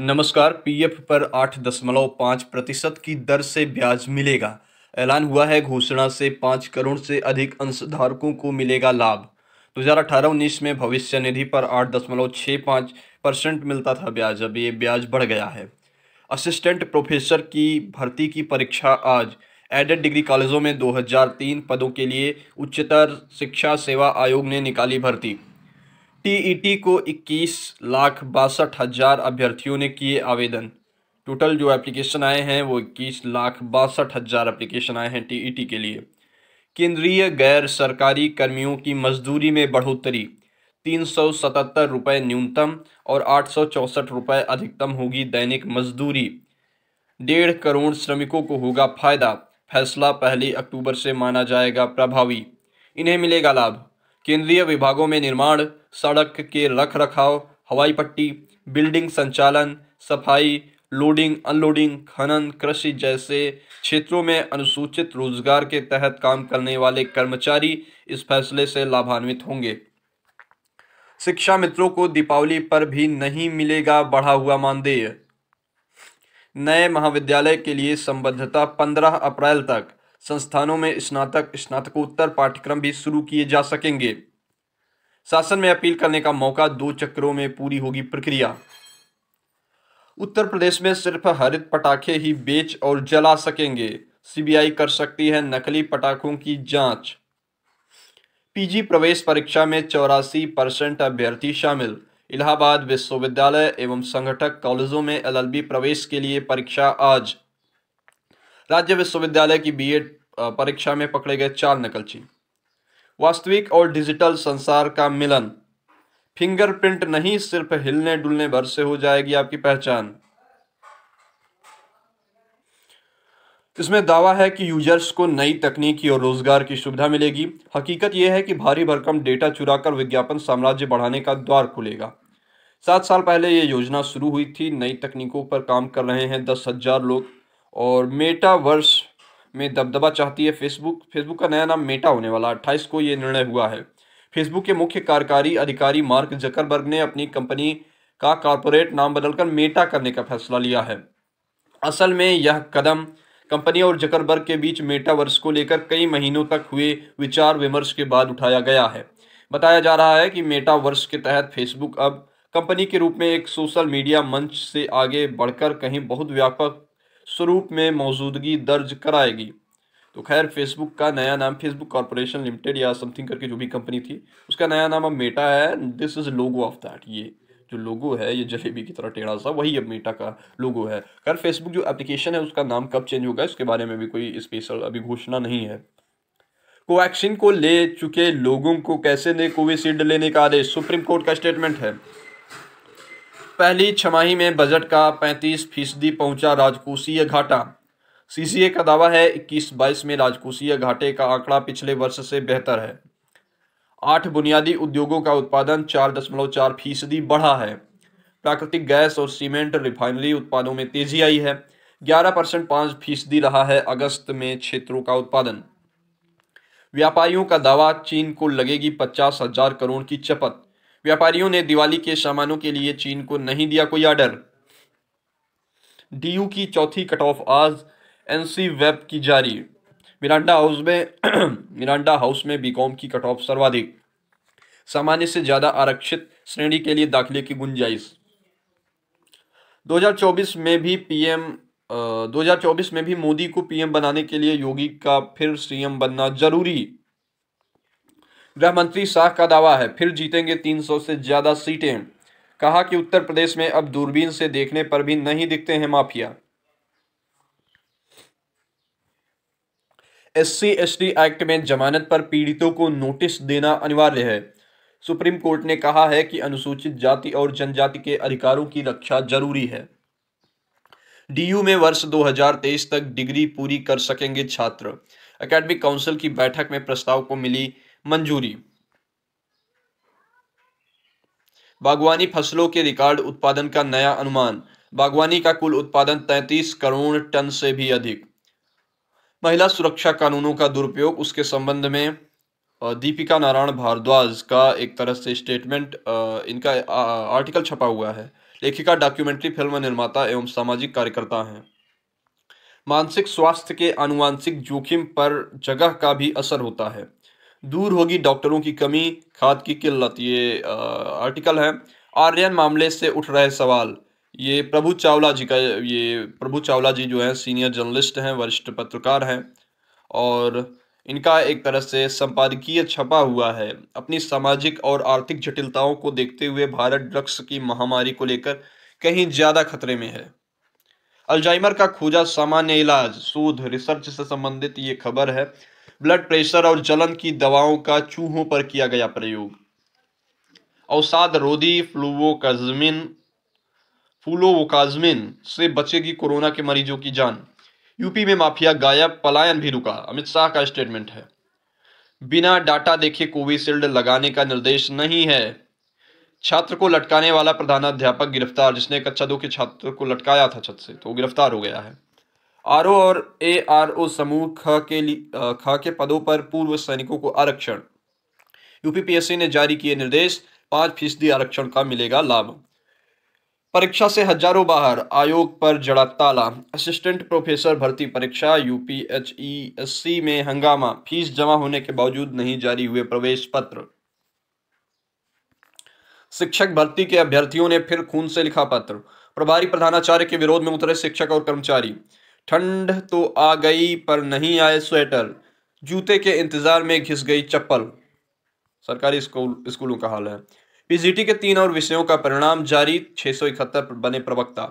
नमस्कार पीएफ पर आठ दशमलव पाँच प्रतिशत की दर से ब्याज मिलेगा ऐलान हुआ है घोषणा से पाँच करोड़ से अधिक अंशधारकों को मिलेगा लाभ दो हज़ार अठारह उन्नीस में भविष्य निधि पर आठ दशमलव छः पाँच परसेंट मिलता था ब्याज अब ये ब्याज बढ़ गया है असिस्टेंट प्रोफेसर की भर्ती की परीक्षा आज एडेड डिग्री कॉलेजों में 2003 पदों के लिए उच्चतर शिक्षा सेवा आयोग ने निकाली भर्ती टीईटी को इक्कीस लाख बासठ हज़ार अभ्यर्थियों ने किए आवेदन टोटल जो एप्लीकेशन आए हैं वो इक्कीस लाख बासठ हज़ार एप्लीकेशन आए हैं टीईटी के लिए केंद्रीय गैर सरकारी कर्मियों की मजदूरी में बढ़ोतरी तीन सौ सतहत्तर रुपये न्यूनतम और आठ सौ चौंसठ रुपये अधिकतम होगी दैनिक मजदूरी डेढ़ करोड़ श्रमिकों को होगा फायदा फैसला पहली अक्टूबर से माना जाएगा प्रभावी इन्हें मिलेगा लाभ केंद्रीय विभागों में निर्माण सड़क के रख रखाव हवाई पट्टी बिल्डिंग संचालन सफाई लोडिंग अनलोडिंग खनन कृषि जैसे क्षेत्रों में अनुसूचित रोजगार के तहत काम करने वाले कर्मचारी इस फैसले से लाभान्वित होंगे शिक्षा मित्रों को दीपावली पर भी नहीं मिलेगा बढ़ा हुआ मानदेय नए महाविद्यालय के लिए संबद्धता 15 अप्रैल तक संस्थानों में स्नातक स्नातकोत्तर पाठ्यक्रम भी शुरू किए जा सकेंगे शासन में अपील करने का मौका दो चक्रों में पूरी होगी प्रक्रिया उत्तर प्रदेश में सिर्फ हरित पटाखे ही बेच और जला सकेंगे सीबीआई कर सकती है नकली पटाखों की जांच पीजी प्रवेश परीक्षा में चौरासी परसेंट अभ्यर्थी शामिल इलाहाबाद विश्वविद्यालय एवं संगठक कॉलेजों में एलएलबी प्रवेश के लिए परीक्षा आज राज्य विश्वविद्यालय की बीएड परीक्षा में पकड़े गए चार नकलची वास्तविक और डिजिटल संसार का मिलन फिंगरप्रिंट नहीं सिर्फ हिलने डुलने भर से हो जाएगी आपकी पहचान इसमें दावा है कि यूजर्स को नई तकनीकी और रोजगार की सुविधा मिलेगी हकीकत यह है कि भारी भरकम डेटा चुराकर विज्ञापन साम्राज्य बढ़ाने का द्वार खुलेगा सात साल पहले ये योजना शुरू हुई थी नई तकनीकों पर काम कर रहे हैं दस हजार लोग और मेटावर्स में दबदबा चाहती है फेसबुक फेसबुक का नया नाम मेटा होने वाला अट्ठाईस को ये निर्णय हुआ है फेसबुक के मुख्य कार्यकारी अधिकारी मार्क जकरबर्ग ने अपनी कंपनी का कॉरपोरेट नाम बदलकर मेटा करने का फैसला लिया है असल में यह कदम कंपनी और जकरबर्ग के बीच मेटावर्स को लेकर कई महीनों तक हुए विचार विमर्श के बाद उठाया गया है बताया जा रहा है कि मेटावर्स के तहत फेसबुक अब कंपनी के रूप में एक सोशल मीडिया मंच से आगे बढ़कर कहीं बहुत व्यापक स्वरूप में मौजूदगी दर्ज कराएगी तो खैर फेसबुक का नया नाम फेसबुक कॉरपोरेशन लिमिटेड या समथिंग करके जो भी कंपनी थी उसका नया नाम अब मेटा है this is logo of that ये जो लोगो है ये जलेबी की तरह टेढ़ा सा वही अब मेटा का लोगो है खैर फेसबुक जो एप्लीकेशन है उसका नाम कब चेंज होगा इसके बारे में भी कोई स्पेशल अभी घोषणा नहीं है कोवैक्सीन को ले चुके लोगों को कैसे ने कोविशील्ड लेने का आदेश सुप्रीम कोर्ट का स्टेटमेंट है पहली छमाही में बजट का पैंतीस फीसदी पहुंचा राजकोषीय घाटा सीसीए का दावा है इक्कीस बाईस में राजकोषीय घाटे का आंकड़ा पिछले वर्ष से बेहतर है आठ बुनियादी उद्योगों का उत्पादन चार दशमलव चार फीसदी बढ़ा है प्राकृतिक गैस और सीमेंट रिफाइनरी उत्पादों में तेजी आई है ग्यारह परसेंट पाँच फीसदी रहा है अगस्त में क्षेत्रों का उत्पादन व्यापारियों का दावा चीन को लगेगी पचास हजार करोड़ की चपत व्यापारियों ने दिवाली के सामानों के लिए चीन को नहीं दिया कोई ऑर्डर डीयू की चौथी कट ऑफ आज एनसी वेब की जारी मिरांडा हाउस में मिरांडा हाउस में बीकॉम की कट ऑफ सर्वाधिक सामान्य से ज़्यादा आरक्षित श्रेणी के लिए दाखिले की गुंजाइश 2024 में भी पीएम 2024 में भी मोदी को पीएम बनाने के लिए योगी का फिर सीएम बनना जरूरी गृह मंत्री शाह का दावा है फिर जीतेंगे 300 से ज़्यादा सीटें कहा कि उत्तर प्रदेश में अब दूरबीन से देखने पर भी नहीं दिखते हैं माफिया एससी एसटी एक्ट में जमानत पर पीड़ितों को नोटिस देना अनिवार्य है सुप्रीम कोर्ट ने कहा है कि अनुसूचित जाति और जनजाति के अधिकारों की रक्षा जरूरी है डीयू में वर्ष 2023 तक डिग्री पूरी कर सकेंगे छात्र एकेडमिक काउंसिल की बैठक में प्रस्ताव को मिली मंजूरी बागवानी फसलों के रिकॉर्ड उत्पादन का नया अनुमान बागवानी का कुल उत्पादन 33 करोड़ टन से भी अधिक महिला सुरक्षा कानूनों का दुरुपयोग उसके संबंध में दीपिका नारायण भारद्वाज का एक तरह से स्टेटमेंट इनका आर्टिकल छपा हुआ है लेखिका डॉक्यूमेंट्री फिल्म निर्माता एवं सामाजिक कार्यकर्ता हैं मानसिक स्वास्थ्य के आनुवांशिक जोखिम पर जगह का भी असर होता है दूर होगी डॉक्टरों की कमी खाद की किल्लत ये आर्टिकल है आर्यन मामले से उठ रहे सवाल ये प्रभु चावला जी का ये प्रभु चावला जी जो है सीनियर जर्नलिस्ट हैं वरिष्ठ पत्रकार हैं और इनका एक तरह से संपादकीय छपा हुआ है अपनी सामाजिक और आर्थिक जटिलताओं को देखते हुए भारत ड्रग्स की महामारी को लेकर कहीं ज़्यादा खतरे में है अल्जाइमर का खोजा सामान्य इलाज शोध रिसर्च से संबंधित ये खबर है ब्लड प्रेशर और जलन की दवाओं का चूहों पर किया गया प्रयोग अवसाद रोधी फ्लूवोकाजमिन फ्लूवोकाजमिन से बचेगी कोरोना के मरीजों की जान यूपी में माफिया गायब पलायन भी रुका अमित शाह का स्टेटमेंट है बिना डाटा देखे कोविशील्ड लगाने का निर्देश नहीं है छात्र को लटकाने वाला प्रधानाध्यापक गिरफ्तार जिसने कक्षा दो के छात्र को लटकाया था छत से तो गिरफ्तार हो गया है आर ओ और ए आर ओ समूह ख के ख के पदों पर पूर्व सैनिकों को आरक्षण यूपीपीएससी ने जारी किए निर्देश पांच फीसदी आरक्षण का मिलेगा लाभ परीक्षा से हजारों बाहर आयोग पर जड़ा ताला असिस्टेंट प्रोफेसर भर्ती परीक्षा यूपीएचईएससी में हंगामा फीस जमा होने के बावजूद नहीं जारी हुए प्रवेश पत्र शिक्षक भर्ती के अभ्यर्थियों ने फिर खून से लिखा पत्र प्रभारी प्रधानाचार्य के विरोध में उतरे शिक्षक और कर्मचारी ठंड तो आ गई पर नहीं आए स्वेटर जूते के इंतज़ार में घिस गई चप्पल सरकारी स्कूल स्कूलों का हाल है पीजीटी के तीन और विषयों का परिणाम जारी छह सौ इकहत्तर बने प्रवक्ता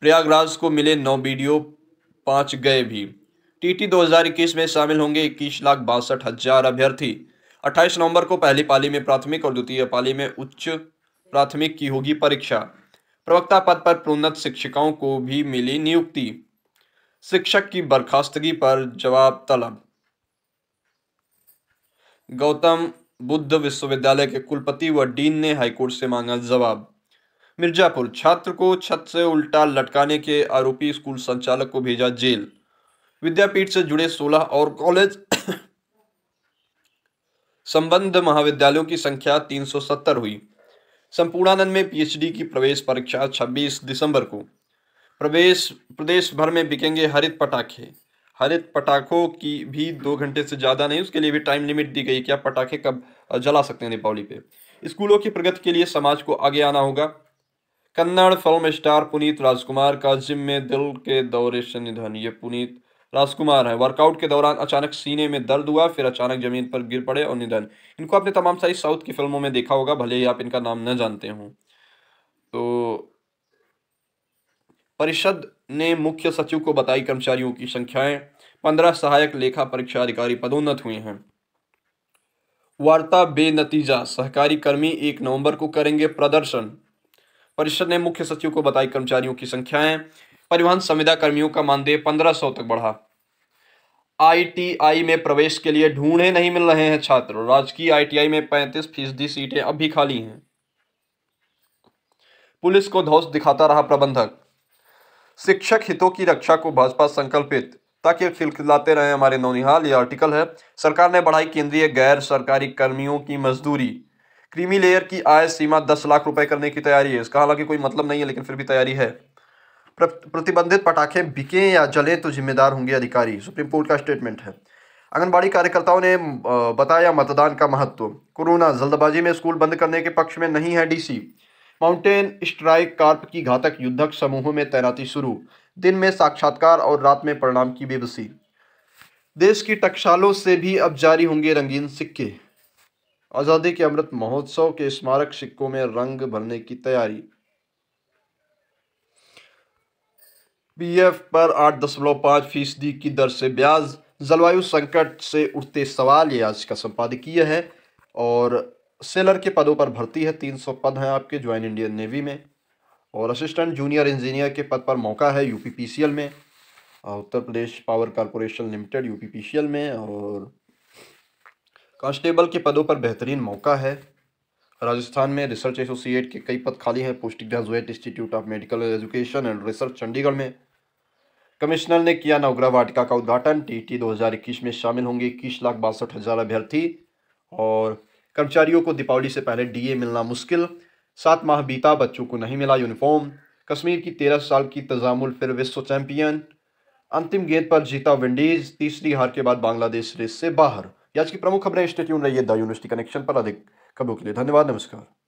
प्रयागराज को मिले नौ वीडियो पांच गए भी टीटी 2021 में शामिल होंगे इक्कीस लाख बासठ हजार अभ्यर्थी 28 नवंबर को पहली पाली में प्राथमिक और द्वितीय पाली में उच्च प्राथमिक की होगी परीक्षा प्रवक्ता पद पर प्रोन्नत शिक्षिकाओं को भी मिली नियुक्ति शिक्षक की बर्खास्तगी पर जवाब तलब गौतम बुद्ध विश्वविद्यालय के कुलपति व डीन ने हाईकोर्ट से मांगा जवाब मिर्जापुर छात्र को छत से उल्टा लटकाने के आरोपी स्कूल संचालक को भेजा जेल विद्यापीठ से जुड़े 16 और कॉलेज संबंध महाविद्यालयों की संख्या 370 हुई संपूर्णानंद में पीएचडी की प्रवेश परीक्षा 26 दिसंबर को प्रवेश प्रदेश भर में बिकेंगे हरित पटाखे हरित पटाखों की भी दो घंटे से ज़्यादा नहीं उसके लिए भी टाइम लिमिट दी गई कि आप पटाखे कब जला सकते हैं दीपावली पे स्कूलों की प्रगति के लिए समाज को आगे आना होगा कन्नड़ फिल्म स्टार पुनीत राजकुमार का जिम में दिल के दौरे से निधन ये पुनीत राजकुमार है वर्कआउट के दौरान अचानक सीने में दर्द हुआ फिर अचानक जमीन पर गिर पड़े और निधन इनको आपने तमाम सारी साउथ की फिल्मों में देखा होगा भले ही आप इनका नाम न जानते हों परिषद ने मुख्य सचिव को बताई कर्मचारियों की संख्याएं पंद्रह सहायक लेखा परीक्षा अधिकारी पदोन्नत हुए हैं वार्ता बेनतीजा सहकारी कर्मी एक नवंबर को करेंगे प्रदर्शन परिषद ने मुख्य सचिव को बताई कर्मचारियों की संख्याएं परिवहन संविदा कर्मियों का मानदेय पंद्रह सौ तक बढ़ा आईटीआई में प्रवेश के लिए ढूंढे नहीं मिल रहे हैं छात्र राजकीय आईटीआई में पैंतीस फीसदी सीटें अब भी खाली हैं पुलिस को धौस दिखाता रहा प्रबंधक शिक्षक हितों की रक्षा को भाजपा संकल्पित ताकि खिलखिलाते रहे हमारे नौनिहाल ये आर्टिकल है सरकार ने बढ़ाई केंद्रीय गैर सरकारी कर्मियों की मजदूरी क्रीमी लेयर की आय सीमा दस लाख रुपए करने की तैयारी है इसका हालांकि कोई मतलब नहीं है लेकिन फिर भी तैयारी है प्र, प्रतिबंधित पटाखे बिके या जले तो जिम्मेदार होंगे अधिकारी सुप्रीम कोर्ट का स्टेटमेंट है आंगनबाड़ी कार्यकर्ताओं ने बताया मतदान का महत्व कोरोना जल्दबाजी में स्कूल बंद करने के पक्ष में नहीं है डीसी माउंटेन स्ट्राइक कार्प की घातक युद्धक समूहों में तैनाती शुरू दिन में साक्षात्कार और रात में परिणाम की बेबसी देश की टकशालों से भी अब जारी होंगे रंगीन सिक्के आज़ादी के अमृत महोत्सव के स्मारक सिक्कों में रंग भरने की तैयारी पीएफ पर आठ दशमलव पांच फीसदी की दर से ब्याज जलवायु संकट से उठते सवाल ये आज का संपादकीय है और सेलर के पदों पर भर्ती है 300 पद हैं आपके ज्वाइन इंडियन नेवी में और असिस्टेंट जूनियर इंजीनियर के पद पर मौका है यूपीपीसीएल में Uttar Pradesh power corporation limited UPPCL में और कांस्टेबल के पदों पर बेहतरीन मौका है राजस्थान में रिसर्च एसोसिएट के कई पद खाली हैं post graduate institute of medical education and research Chandigarh में कमिश्नर ने किया नवग्रह वाटिका का उद्घाटन टी टी में शामिल होंगे इक्कीस लाख बासठ हज़ार अभ्यर्थी और कर्मचारियों को दीपावली से पहले डीए मिलना मुश्किल सात माह बीता बच्चों को नहीं मिला यूनिफॉर्म कश्मीर की तेरह साल की तजामुल फिर विश्व चैंपियन अंतिम गेंद पर जीता विंडीज तीसरी हार के बाद बांग्लादेश रेस से बाहर आज की प्रमुख खबरें स्टेट्यून रही द यूनिवर्सिटी कनेक्शन पर अधिक खबरों के लिए धन्यवाद नमस्कार